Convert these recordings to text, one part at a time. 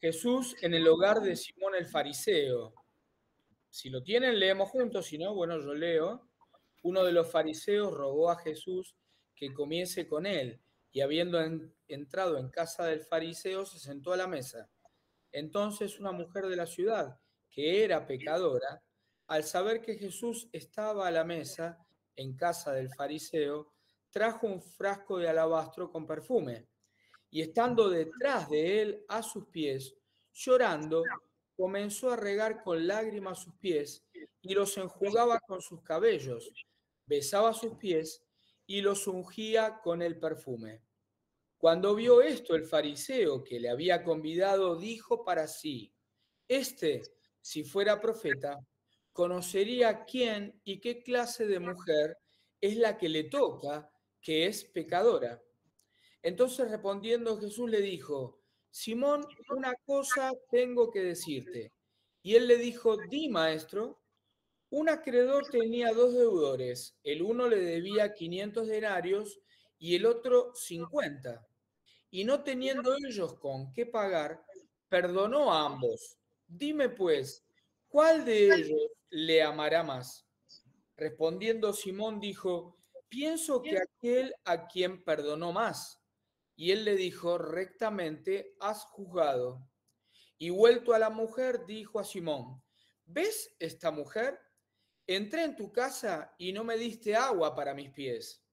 Jesús en el hogar de Simón el Fariseo. Si lo tienen, leemos juntos, si no, bueno, yo leo. Uno de los fariseos rogó a Jesús que comiese con él, y habiendo entrado en casa del fariseo, se sentó a la mesa. Entonces una mujer de la ciudad, que era pecadora, al saber que Jesús estaba a la mesa en casa del fariseo, trajo un frasco de alabastro con perfume y estando detrás de él a sus pies, llorando, comenzó a regar con lágrimas sus pies y los enjugaba con sus cabellos, besaba sus pies y los ungía con el perfume. Cuando vio esto el fariseo que le había convidado, dijo para sí, este, si fuera profeta, conocería quién y qué clase de mujer es la que le toca, que es pecadora. Entonces respondiendo Jesús le dijo, Simón, una cosa tengo que decirte. Y él le dijo, di maestro, un acreedor tenía dos deudores, el uno le debía 500 denarios y el otro 50. Y no teniendo ellos con qué pagar, perdonó a ambos. Dime pues, ¿cuál de ellos le amará más? Respondiendo Simón dijo, pienso que aquel a quien perdonó más. Y él le dijo, rectamente has juzgado. Y vuelto a la mujer, dijo a Simón, ¿ves esta mujer? Entré en tu casa y no me diste agua para mis pies,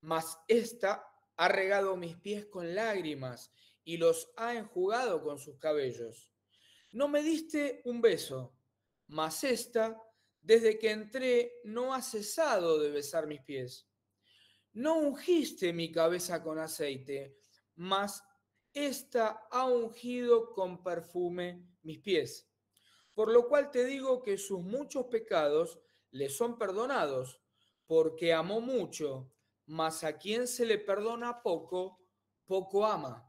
mas esta ha regado mis pies con lágrimas y los ha enjugado con sus cabellos. No me diste un beso, mas esta, desde que entré, no ha cesado de besar mis pies no ungiste mi cabeza con aceite, mas ésta ha ungido con perfume mis pies. Por lo cual te digo que sus muchos pecados le son perdonados, porque amó mucho, mas a quien se le perdona poco, poco ama.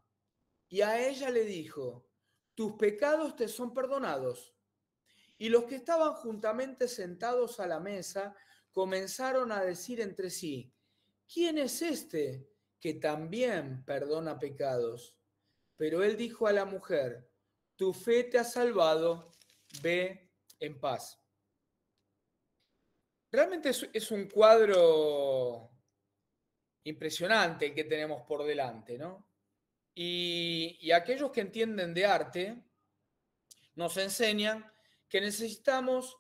Y a ella le dijo, tus pecados te son perdonados. Y los que estaban juntamente sentados a la mesa comenzaron a decir entre sí, ¿quién es este que también perdona pecados? Pero él dijo a la mujer, tu fe te ha salvado, ve en paz. Realmente es, un cuadro impresionante el que tenemos por delante, ¿no? y aquellos que entienden de arte nos enseñan que necesitamos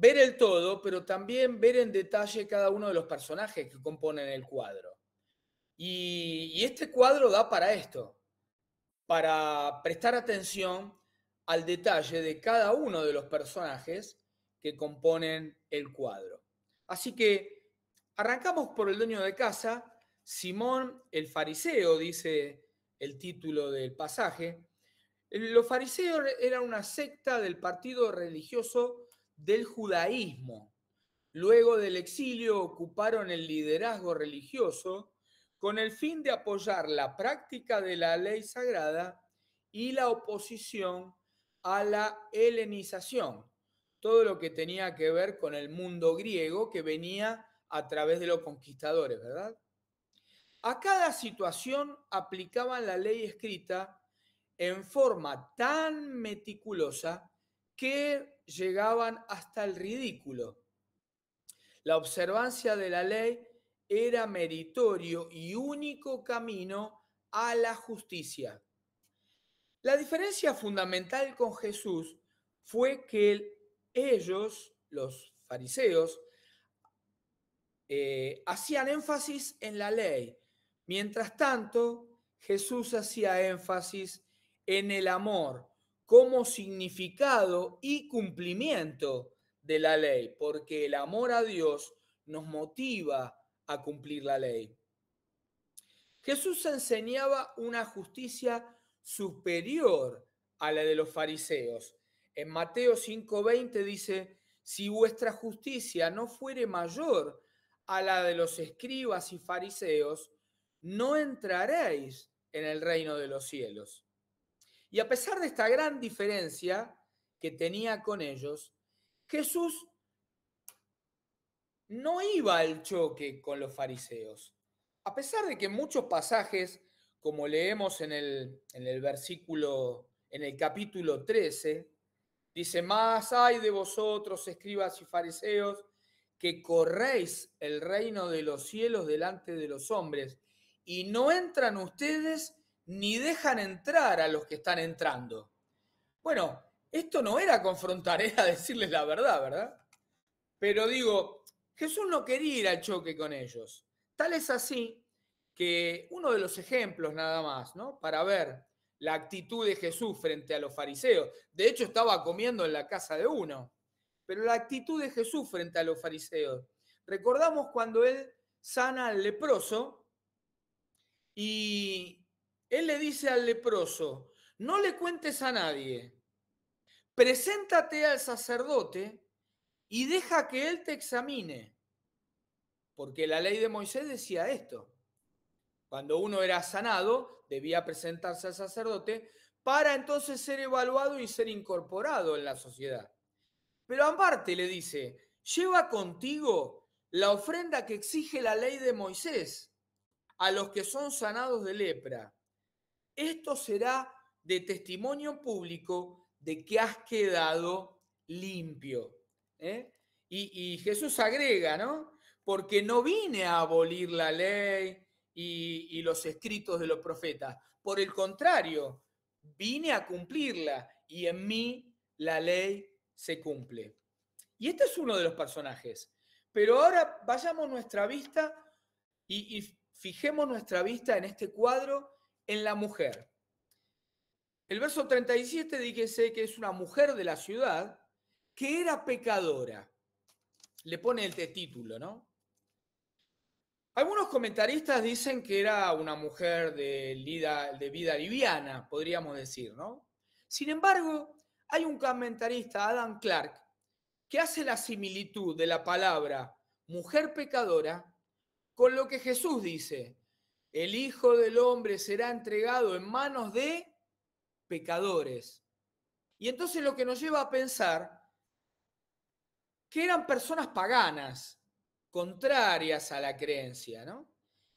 ver el todo, pero también ver en detalle cada uno de los personajes que componen el cuadro. Y, este cuadro da para esto, para prestar atención al detalle de cada uno de los personajes que componen el cuadro. Así que arrancamos por el dueño de casa, Simón el fariseo, dice el título del pasaje. Los fariseos eran una secta del partido religioso del judaísmo. Luego del exilio ocuparon el liderazgo religioso con el fin de apoyar la práctica de la ley sagrada y la oposición a la helenización, todo lo que tenía que ver con el mundo griego que venía a través de los conquistadores, ¿verdad? A cada situación aplicaban la ley escrita en forma tan meticulosa que llegaban hasta el ridículo. La observancia de la ley era meritorio y único camino a la justicia. La diferencia fundamental con Jesús fue que ellos, los fariseos, eh, hacían énfasis en la ley. Mientras tanto, Jesús hacía énfasis en el amor, como significado y cumplimiento de la ley, porque el amor a Dios nos motiva a cumplir la ley. Jesús enseñaba una justicia superior a la de los fariseos. En Mateo 5:20 dice, si vuestra justicia no fuere mayor a la de los escribas y fariseos, no entraréis en el reino de los cielos. Y a pesar de esta gran diferencia que tenía con ellos, Jesús no iba al choque con los fariseos. A pesar de que muchos pasajes, como leemos en el, versículo, en el capítulo 13, dice, más hay de vosotros, escribas y fariseos, que corréis el reino de los cielos delante de los hombres, y no entran ustedes ni dejan entrar a los que están entrando. Bueno, esto no era confrontar, era decirles la verdad, ¿verdad? Pero digo, Jesús no quería ir al choque con ellos. Tal es así que uno de los ejemplos nada más, ¿no? Para ver la actitud de Jesús frente a los fariseos. De hecho, estaba comiendo en la casa de uno. Pero la actitud de Jesús frente a los fariseos. Recordamos cuando él sana al leproso y, él le dice al leproso, no le cuentes a nadie, preséntate al sacerdote y deja que él te examine. Porque la ley de Moisés decía esto. Cuando uno era sanado, debía presentarse al sacerdote para entonces ser evaluado y ser incorporado en la sociedad. Pero aparte le dice, lleva contigo la ofrenda que exige la ley de Moisés a los que son sanados de lepra esto será de testimonio público de que has quedado limpio. ¿eh? Y, Jesús agrega, ¿no? Porque no vine a abolir la ley y, los escritos de los profetas. Por el contrario, vine a cumplirla y en mí la ley se cumple. Y este es uno de los personajes. Pero ahora vayamos nuestra vista y fijemos nuestra vista en este cuadro en la mujer. El verso 37 dice que es una mujer de la ciudad que era pecadora. Le pone el título, ¿no? Algunos comentaristas dicen que era una mujer de, vida, de vida liviana, podríamos decir, ¿no? Sin embargo, hay un comentarista, Adam Clark, que hace la similitud de la palabra mujer pecadora con lo que Jesús dice, el Hijo del Hombre será entregado en manos de pecadores. Y entonces lo que nos lleva a pensar que eran personas paganas, contrarias a la creencia, ¿no?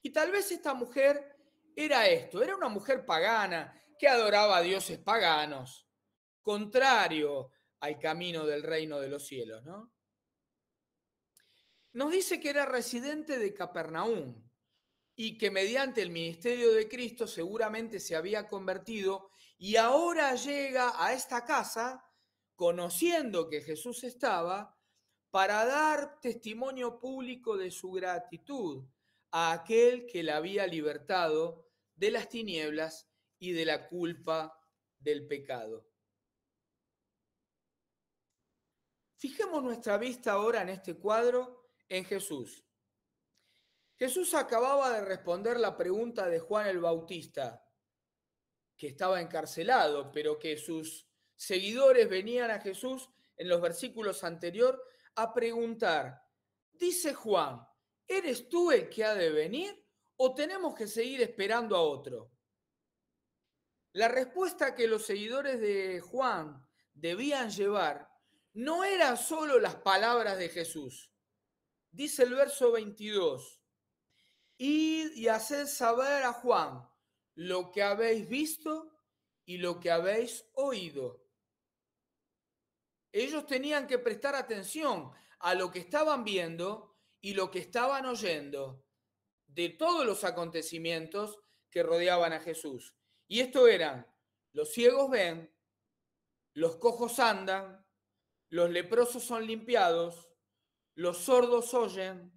Y tal vez esta mujer era esto, era una mujer pagana que adoraba a dioses paganos, contrario al camino del reino de los cielos, ¿no? Nos dice que era residente de Capernaum, y que mediante el ministerio de Cristo seguramente se había convertido y ahora llega a esta casa conociendo que Jesús estaba para dar testimonio público de su gratitud a aquel que la había libertado de las tinieblas y de la culpa del pecado. Fijemos nuestra vista ahora en este cuadro en Jesús Jesús acababa de responder la pregunta de Juan el Bautista, que estaba encarcelado, pero que sus seguidores venían a Jesús en los versículos anteriores a preguntar, dice Juan, ¿eres tú el que ha de venir o tenemos que seguir esperando a otro? La respuesta que los seguidores de Juan debían llevar no era solo las palabras de Jesús. Dice el verso 22, y haced saber a Juan lo que habéis visto y lo que habéis oído. Ellos tenían que prestar atención a lo que estaban viendo y lo que estaban oyendo de todos los acontecimientos que rodeaban a Jesús. Y esto era, los ciegos ven, los cojos andan, los leprosos son limpiados, los sordos oyen,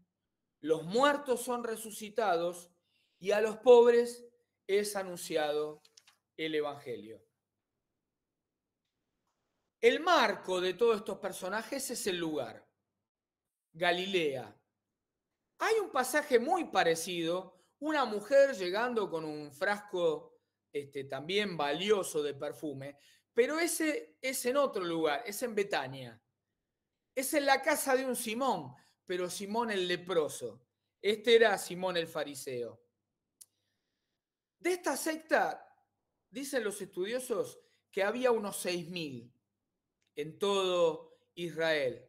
los muertos son resucitados y a los pobres es anunciado el Evangelio. El marco de todos estos personajes es el lugar, Galilea. Hay un pasaje muy parecido, una mujer llegando con un frasco este, también valioso de perfume, pero ese es en otro lugar, es en Betania. Es en la casa de un Simón, pero Simón el leproso. Este era Simón el fariseo. De esta secta, dicen los estudiosos, que había unos 6.000 en todo Israel.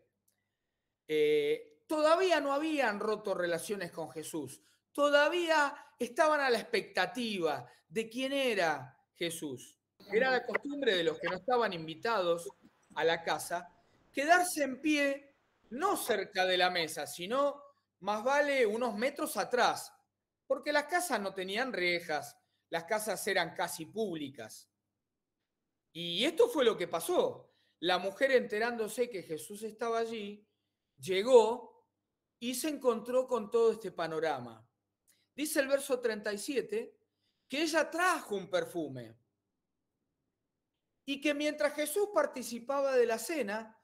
Eh, todavía no habían roto relaciones con Jesús, todavía estaban a la expectativa de quién era Jesús. Era la costumbre de los que no estaban invitados a la casa quedarse en pie no cerca de la mesa, sino más vale unos metros atrás, porque las casas no tenían rejas, las casas eran casi públicas. Y esto fue lo que pasó. La mujer enterándose que Jesús estaba allí, llegó y se encontró con todo este panorama. Dice el verso 37 que ella trajo un perfume y que mientras Jesús participaba de la cena,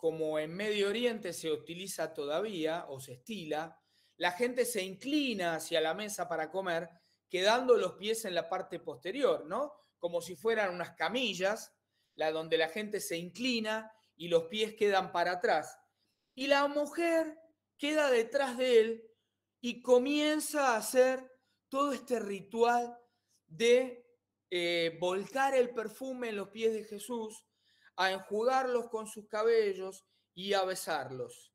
como en Medio Oriente se utiliza todavía o se estila, la gente se inclina hacia la mesa para comer, quedando los pies en la parte posterior, ¿no? Como si fueran unas camillas, la donde la gente se inclina y los pies quedan para atrás. Y la mujer queda detrás de él y comienza a hacer todo este ritual de eh, volcar el perfume en los pies de Jesús, a enjugarlos con sus cabellos y a besarlos.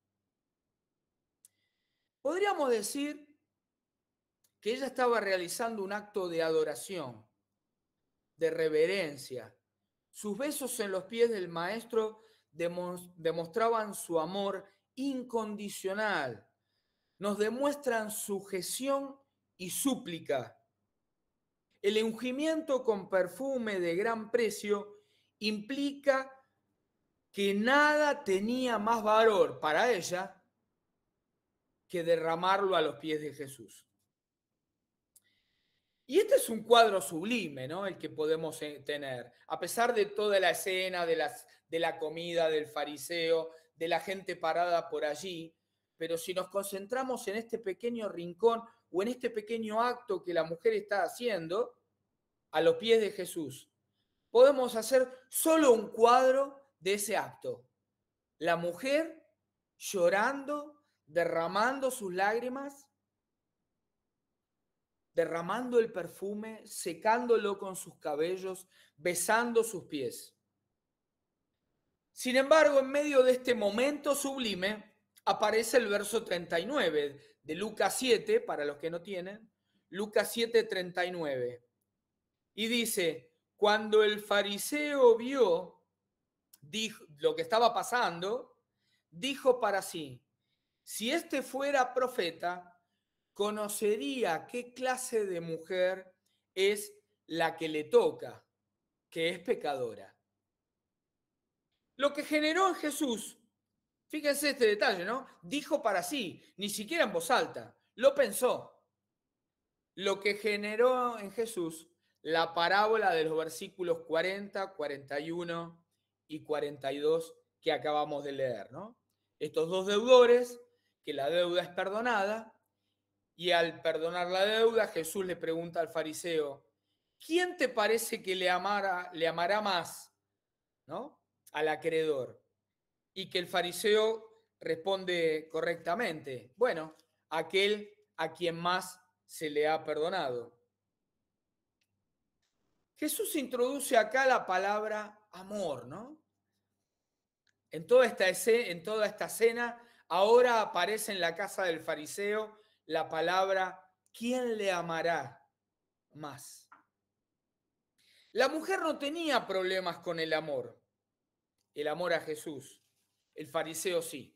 Podríamos decir que ella estaba realizando un acto de adoración, de reverencia. Sus besos en los pies del maestro demostraban su amor incondicional, nos demuestran sujeción y súplica. El ungimiento con perfume de gran precio implica que nada tenía más valor para ella que derramarlo a los pies de Jesús. Y este es un cuadro sublime, ¿no? El que podemos eh, tener. A pesar de toda la escena, de, las, de la comida, del fariseo, de la gente parada por allí, pero si nos concentramos en este pequeño rincón o en este pequeño acto que la mujer está haciendo, a los pies de Jesús, podemos hacer solo un cuadro de ese acto. La mujer llorando, derramando sus lágrimas, derramando el perfume, secándolo con sus cabellos, besando sus pies. Sin embargo, en medio de este momento sublime, aparece el verso 39 de Lucas 7, para los que no tienen, Lucas 7, 39. Y dice, cuando el fariseo vio lo que estaba pasando, dijo para sí, si este fuera profeta, conocería qué clase de mujer es la que le toca, que es pecadora. Lo que generó en Jesús, fíjense este detalle, ¿no? Dijo para sí, ni siquiera en voz alta, lo pensó. Lo que generó en Jesús la parábola de los versículos 40, 41 y 42 que acabamos de leer, ¿no? Estos dos deudores, que la deuda es perdonada, y al perdonar la deuda, Jesús le pregunta al fariseo, ¿quién te parece que le, le amará más, ¿no? Al acreedor. Y que el fariseo responde correctamente, bueno, aquel a quien más se le ha perdonado. Jesús introduce acá la palabra amor, ¿no? En toda, esta escena, en toda esta cena, ahora aparece en la casa del fariseo la palabra, ¿quién le amará más? La mujer no tenía problemas con el amor, el amor a Jesús, el fariseo sí.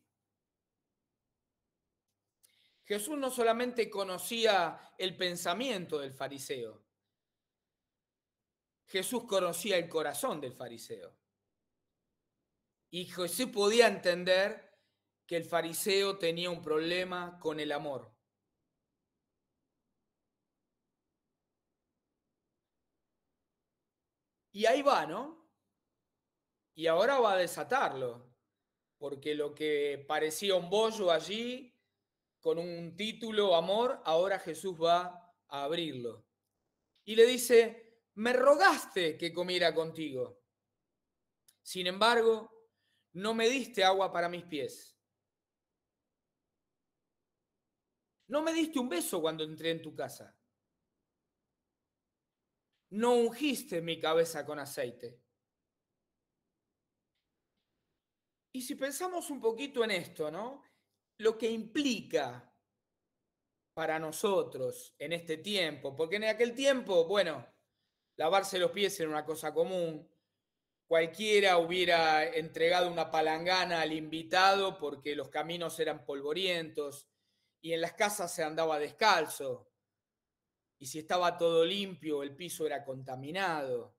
Jesús no solamente conocía el pensamiento del fariseo, Jesús conocía el corazón del fariseo. Y José podía entender que el fariseo tenía un problema con el amor. Y ahí va, ¿no? Y ahora va a desatarlo, porque lo que parecía un bollo allí, con un título, amor, ahora Jesús va a abrirlo. Y le dice, me rogaste que comiera contigo. Sin embargo, no me diste agua para mis pies. No me diste un beso cuando entré en tu casa. No ungiste mi cabeza con aceite. Y si pensamos un poquito en esto, ¿no? Lo que implica para nosotros en este tiempo, porque en aquel tiempo, bueno, Lavarse los pies era una cosa común. Cualquiera hubiera entregado una palangana al invitado porque los caminos eran polvorientos y en las casas se andaba descalzo. Y si estaba todo limpio, el piso era contaminado.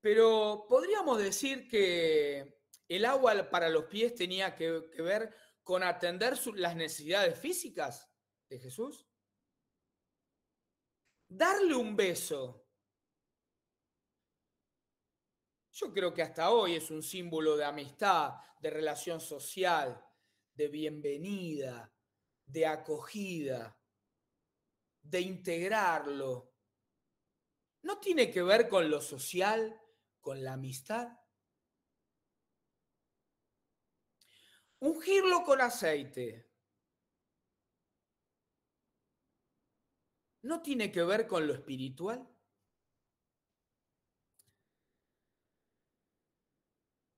Pero podríamos decir que el agua para los pies tenía que, ver con atender las necesidades físicas de Jesús darle un beso. Yo creo que hasta hoy es un símbolo de amistad, de relación social, de bienvenida, de acogida, de integrarlo. ¿No tiene que ver con lo social, con la amistad? Ungirlo con aceite ¿No tiene que ver con lo espiritual?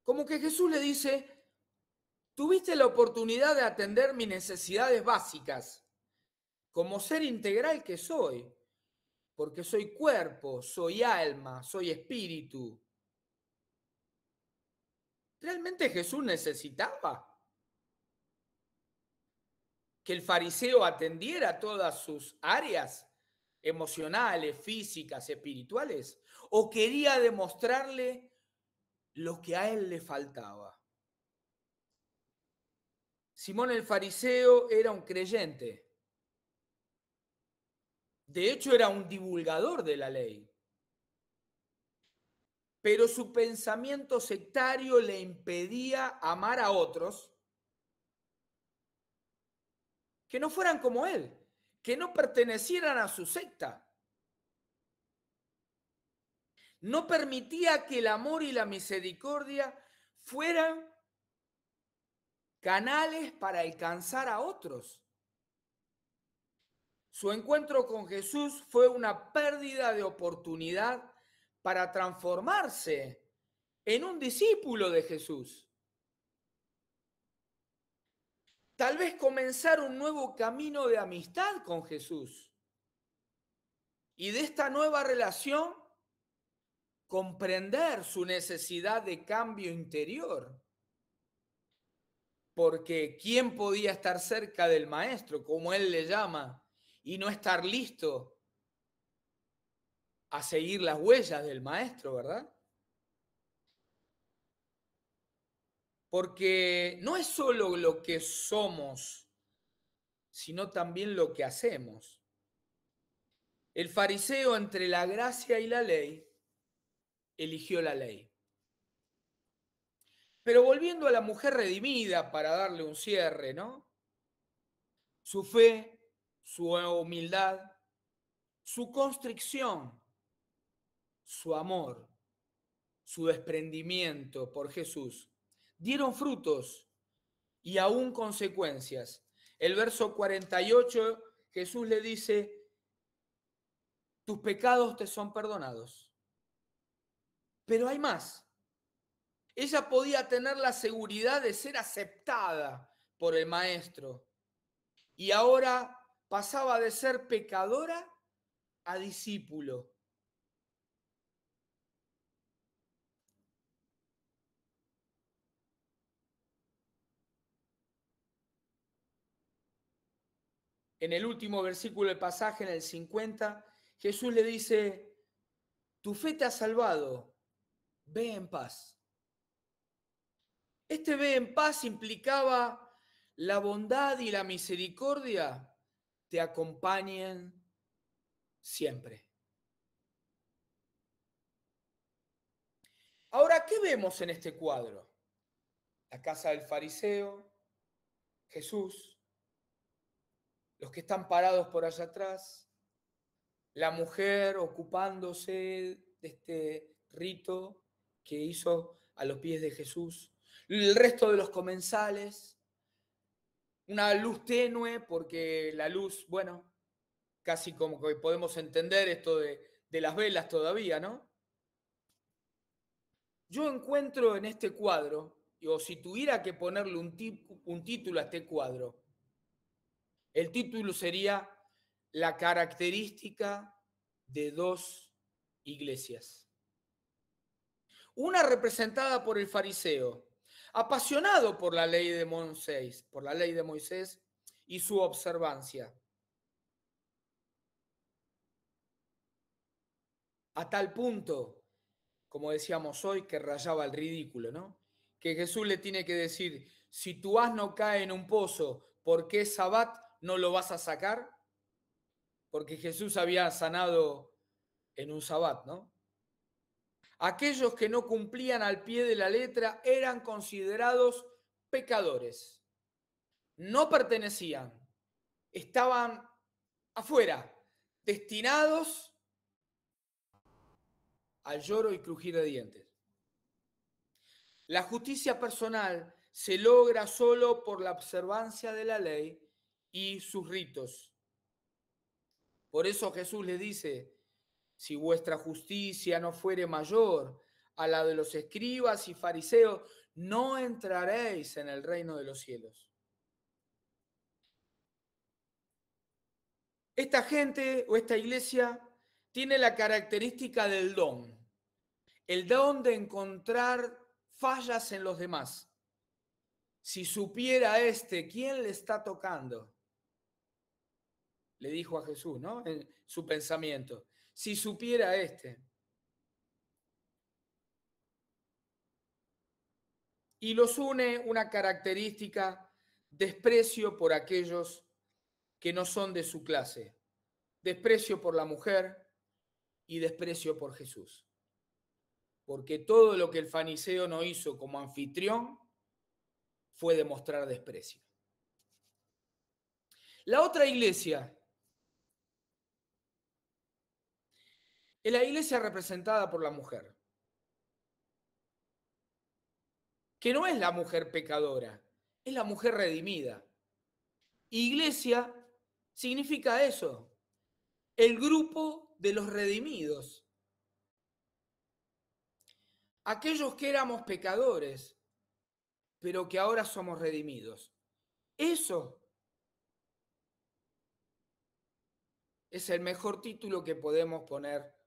Como que Jesús le dice, tuviste la oportunidad de atender mis necesidades básicas, como ser integral que soy, porque soy cuerpo, soy alma, soy espíritu. ¿Realmente Jesús necesitaba que el fariseo atendiera todas sus áreas? emocionales, físicas, espirituales, o quería demostrarle lo que a él le faltaba. Simón el fariseo era un creyente. De hecho, era un divulgador de la ley. Pero su pensamiento sectario le impedía amar a otros que no fueran como él que no pertenecieran a su secta. No permitía que el amor y la misericordia fueran canales para alcanzar a otros. Su encuentro con Jesús fue una pérdida de oportunidad para transformarse en un discípulo de Jesús. Tal vez comenzar un nuevo camino de amistad con Jesús. Y de esta nueva relación, comprender su necesidad de cambio interior. Porque ¿quién podía estar cerca del maestro, como él le llama, y no estar listo a seguir las huellas del maestro, verdad? Porque no es solo lo que somos, sino también lo que hacemos. El fariseo entre la gracia y la ley eligió la ley. Pero volviendo a la mujer redimida para darle un cierre, ¿no? Su fe, su humildad, su constricción, su amor, su desprendimiento por Jesús dieron frutos y aún consecuencias. El verso 48, Jesús le dice, tus pecados te son perdonados. Pero hay más. Ella podía tener la seguridad de ser aceptada por el maestro. Y ahora pasaba de ser pecadora a discípulo. en el último versículo del pasaje, en el 50, Jesús le dice, tu fe te ha salvado, ve en paz. Este ve en paz implicaba la bondad y la misericordia te acompañen siempre. Ahora, ¿qué vemos en este cuadro? La casa del fariseo, Jesús, los que están parados por allá atrás, la mujer ocupándose de este rito que hizo a los pies de Jesús, el resto de los comensales, una luz tenue, porque la luz, bueno, casi como que podemos entender esto de, las velas todavía, ¿no? Yo encuentro en este cuadro, o si tuviera que ponerle un, un título a este cuadro, el título sería La característica de dos iglesias. Una representada por el fariseo, apasionado por la ley de Moisés, por la ley de Moisés y su observancia. A tal punto, como decíamos hoy, que rayaba el ridículo, ¿no? Que Jesús le tiene que decir, si tu asno cae en un pozo, ¿por qué Sabat no lo vas a sacar, porque Jesús había sanado en un sabbat, ¿no? Aquellos que no cumplían al pie de la letra eran considerados pecadores. No pertenecían, estaban afuera, destinados al lloro y crujir de dientes. La justicia personal se logra solo por la observancia de la ley y sus ritos. Por eso Jesús le dice, si vuestra justicia no fuere mayor a la de los escribas y fariseos, no entraréis en el reino de los cielos. Esta gente o esta iglesia tiene la característica del don, el don de encontrar fallas en los demás. Si supiera este quién le está tocando, le dijo a Jesús, ¿no? En su pensamiento, si supiera este. Y los une una característica, desprecio por aquellos que no son de su clase, desprecio por la mujer y desprecio por Jesús. Porque todo lo que el fariseo no hizo como anfitrión fue demostrar desprecio. La otra iglesia Es la iglesia representada por la mujer. Que no es la mujer pecadora, es la mujer redimida. Iglesia significa eso, el grupo de los redimidos. Aquellos que éramos pecadores, pero que ahora somos redimidos. Eso es el mejor título que podemos poner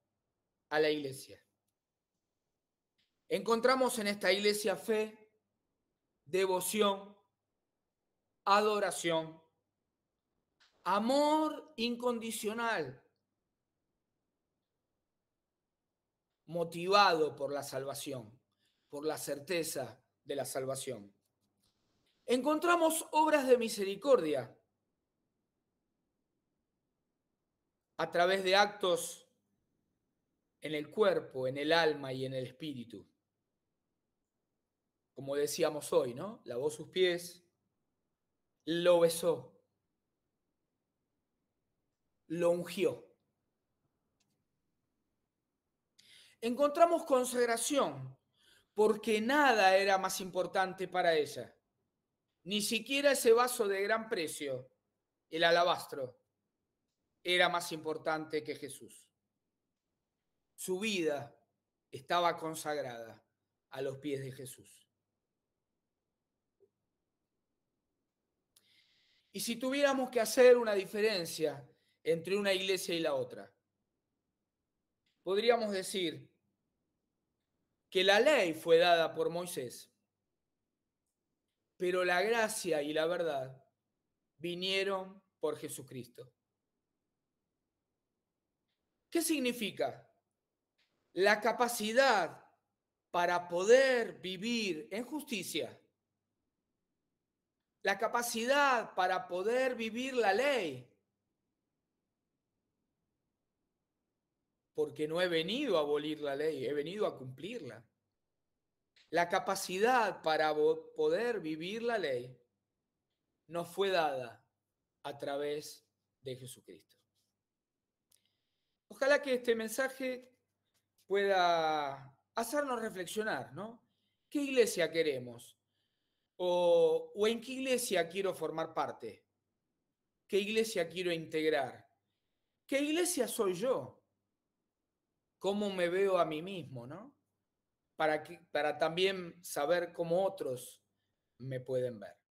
a la iglesia. Encontramos en esta iglesia fe, devoción, adoración, amor incondicional, motivado por la salvación, por la certeza de la salvación. Encontramos obras de misericordia a través de actos en el cuerpo, en el alma y en el espíritu. Como decíamos hoy, ¿no? Lavó sus pies, lo besó, lo ungió. Encontramos consagración porque nada era más importante para ella, ni siquiera ese vaso de gran precio, el alabastro, era más importante que Jesús su vida estaba consagrada a los pies de Jesús. Y si tuviéramos que hacer una diferencia entre una iglesia y la otra, podríamos decir que la ley fue dada por Moisés, pero la gracia y la verdad vinieron por Jesucristo. ¿Qué significa? la capacidad para poder vivir en justicia, la capacidad para poder vivir la ley. Porque no he venido a abolir la ley, he venido a cumplirla. La capacidad para poder vivir la ley nos fue dada a través de Jesucristo. Ojalá que este mensaje pueda hacernos reflexionar, ¿no? ¿Qué iglesia queremos? O, en qué iglesia quiero formar parte? ¿Qué iglesia quiero integrar? ¿Qué iglesia soy yo? ¿Cómo me veo a mí mismo, no? Para, que, para también saber cómo otros me pueden ver.